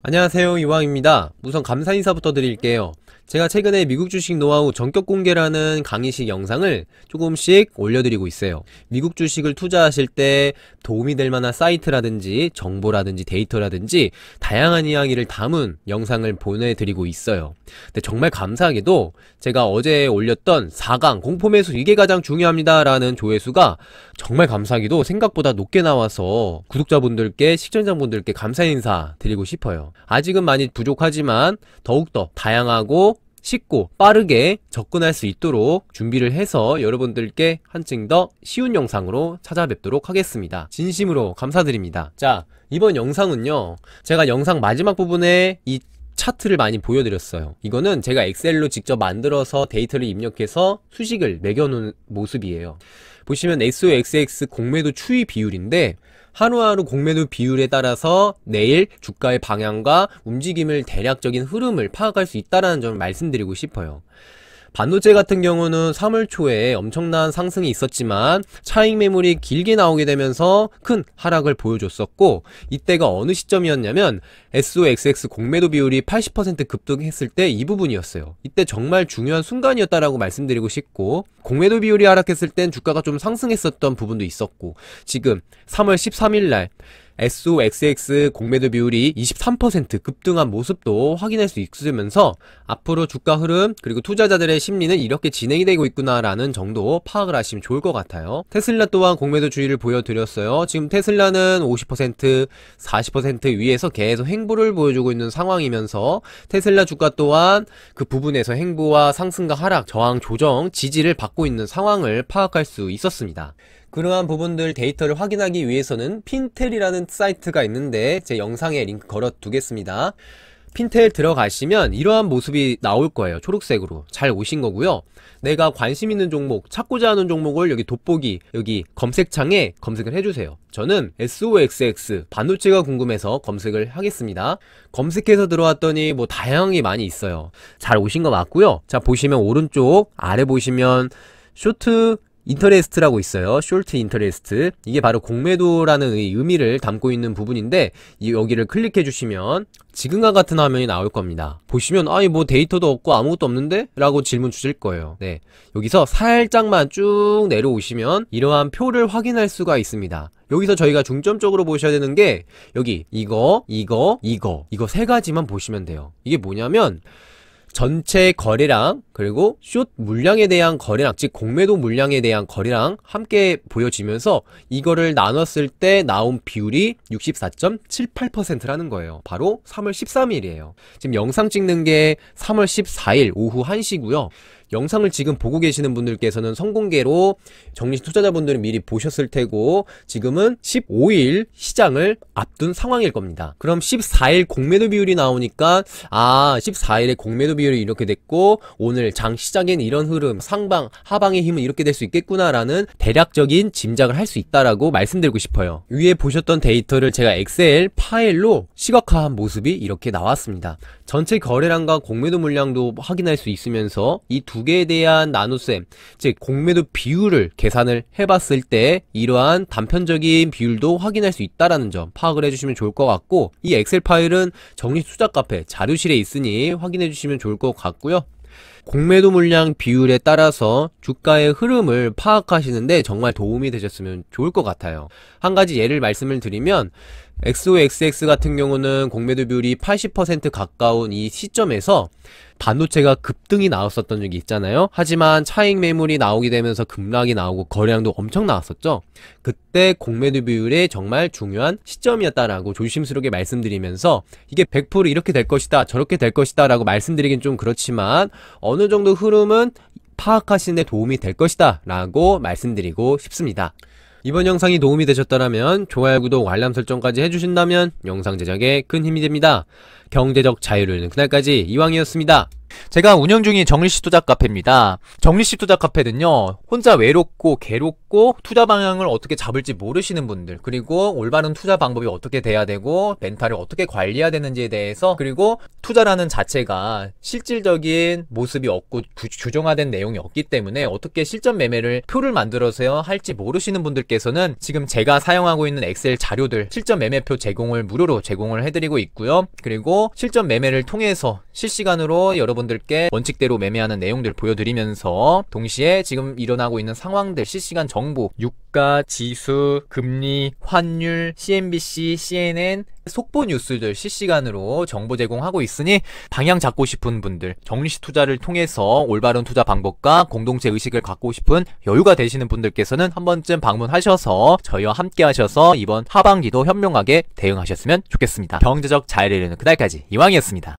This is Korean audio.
안녕하세요 이왕입니다 우선 감사 인사부터 드릴게요 제가 최근에 미국 주식 노하우 전격 공개라는 강의식 영상을 조금씩 올려드리고 있어요 미국 주식을 투자하실 때 도움이 될 만한 사이트라든지 정보라든지 데이터라든지 다양한 이야기를 담은 영상을 보내드리고 있어요 근데 정말 감사하게도 제가 어제 올렸던 4강 공포매수 이게 가장 중요합니다 라는 조회수가 정말 감사하게도 생각보다 높게 나와서 구독자분들께 식전장분들께 감사 인사 드리고 싶어요 아직은 많이 부족하지만 더욱더 다양하고 쉽고 빠르게 접근할 수 있도록 준비를 해서 여러분들께 한층 더 쉬운 영상으로 찾아뵙도록 하겠습니다. 진심으로 감사드립니다. 자, 이번 영상은요. 제가 영상 마지막 부분에 이 차트를 많이 보여드렸어요. 이거는 제가 엑셀로 직접 만들어서 데이터를 입력해서 수식을 매겨놓은 모습이에요. 보시면 SOXX 공매도 추이 비율인데 하루하루 공매도 비율에 따라서 내일 주가의 방향과 움직임을 대략적인 흐름을 파악할 수 있다는 점을 말씀드리고 싶어요. 반도체 같은 경우는 3월 초에 엄청난 상승이 있었지만 차익 매물이 길게 나오게 되면서 큰 하락을 보여줬었고 이때가 어느 시점이었냐면 SOXX 공매도 비율이 80% 급등했을 때 이 부분이었어요. 이때 정말 중요한 순간이었다라고 말씀드리고 싶고 공매도 비율이 하락했을 땐 주가가 좀 상승했었던 부분도 있었고 지금 3월 13일 날 SOXX 공매도 비율이 23% 급등한 모습도 확인할 수 있으면서 앞으로 주가 흐름 그리고 투자자들의 심리는 이렇게 진행이 되고 있구나라는 정도 파악을 하시면 좋을 것 같아요. 테슬라 또한 공매도 주의를 보여드렸어요. 지금 테슬라는 50% 40% 위에서 계속 행보를 보여주고 있는 상황이면서 테슬라 주가 또한 그 부분에서 행보와 상승과 하락, 저항, 조정, 지지를 받고 있는 상황을 파악할 수 있었습니다. 그러한 부분들 데이터를 확인하기 위해서는 핀텔이라는 사이트가 있는데 제 영상에 링크 걸어 두겠습니다. 핀텔 들어가시면 이러한 모습이 나올 거예요. 초록색으로. 잘 오신 거고요. 내가 관심 있는 종목, 찾고자 하는 종목을 여기 돋보기, 여기 검색창에 검색을 해주세요. 저는 SOXX, 반도체가 궁금해서 검색을 하겠습니다. 검색해서 들어왔더니 뭐 다양하게 많이 있어요. 잘 오신 거 맞고요. 자, 보시면 오른쪽 아래 보시면 쇼트 인터레스트라고 있어요. 숄트 인터레스트. 이게 바로 공매도라는 의미를 담고 있는 부분인데 여기를 클릭해 주시면 지금과 같은 화면이 나올 겁니다. 보시면 아니 뭐 데이터도 없고 아무것도 없는데? 라고 질문 주실 거예요. 네. 여기서 살짝만 쭉 내려오시면 이러한 표를 확인할 수가 있습니다. 여기서 저희가 중점적으로 보셔야 되는 게 여기 이거, 이거, 이거 이거 세 가지만 보시면 돼요. 이게 뭐냐면 전체 거래량 그리고 숏 물량에 대한 거래량 즉 공매도 물량에 대한 거래량 함께 보여지면서 이거를 나눴을 때 나온 비율이 64.78%라는 거예요 바로 3월 13일이에요 지금 영상 찍는 게 3월 14일 오후 1시고요 영상을 지금 보고 계시는 분들께서는 선공개로 정리 투자자분들은 미리 보셨을 테고 지금은 15일 시장을 앞둔 상황일 겁니다. 그럼 14일 공매도 비율이 나오니까 아 14일에 공매도 비율이 이렇게 됐고 오늘 장 시장엔 이런 흐름 상방 하방의 힘은 이렇게 될 수 있겠구나라는 대략적인 짐작을 할 수 있다라고 말씀드리고 싶어요. 위에 보셨던 데이터를 제가 엑셀 파일로 시각화한 모습이 이렇게 나왔습니다. 전체 거래량과 공매도 물량도 확인할 수 있으면서 이두 두 개에 대한 나눗셈, 즉 공매도 비율을 계산을 해봤을 때 이러한 단편적인 비율도 확인할 수있다는점 파악을 해주시면 좋을 것 같고 이 엑셀 파일은 정리 수작 카페 자료실에 있으니 확인해 주시면 좋을 것 같고요. 공매도 물량 비율에 따라서 주가의 흐름을 파악하시는데 정말 도움이 되셨으면 좋을 것 같아요. 한 가지 예를 말씀을 드리면 XOXX 같은 경우는 공매도 비율이 80% 가까운 이 시점에서 반도체가 급등이 나왔었던 적이 있잖아요. 하지만 차익 매물이 나오게 되면서 급락이 나오고 거래량도 엄청 나왔었죠. 그때 공매도 비율의 정말 중요한 시점이었다라고 조심스럽게 말씀드리면서 이게 100% 이렇게 될 것이다 저렇게 될 것이다 라고 말씀드리긴 좀 그렇지만 어느 어느 정도 흐름은 파악하시는 데 도움이 될 것이다 라고 말씀드리고 싶습니다. 이번 영상이 도움이 되셨다면 좋아요, 구독, 알람 설정까지 해주신다면 영상 제작에 큰 힘이 됩니다. 경제적 자유를 그날까지 이왕이었습니다. 제가 운영 중인 정리식 투자 카페입니다. 정리식 투자 카페는요, 혼자 외롭고 괴롭고 투자 방향을 어떻게 잡을지 모르시는 분들, 그리고 올바른 투자 방법이 어떻게 돼야 되고, 멘탈을 어떻게 관리해야 되는지에 대해서, 그리고 투자라는 자체가 실질적인 모습이 없고 구, 규정화된 내용이 없기 때문에 어떻게 실전 매매를 표를 만들어서 할지 모르시는 분들께서는 지금 제가 사용하고 있는 엑셀 자료들, 실전 매매표 제공을 무료로 제공을 해드리고 있고요. 그리고 실전 매매를 통해서 실시간으로 여러분들께 원칙대로 매매하는 내용들 보여드리면서 동시에 지금 일어나고 있는 상황들 실시간 정보, 유가, 지수, 금리, 환율, CNBC, CNN, 속보 뉴스들 실시간으로 정보 제공하고 있으니 방향 잡고 싶은 분들, 정리시 투자를 통해서 올바른 투자 방법과 공동체 의식을 갖고 싶은 여유가 되시는 분들께서는 한 번쯤 방문하셔서 저희와 함께 하셔서 이번 하반기도 현명하게 대응하셨으면 좋겠습니다. 경제적 자유를 이루는 그날까지 이왕이었습니다.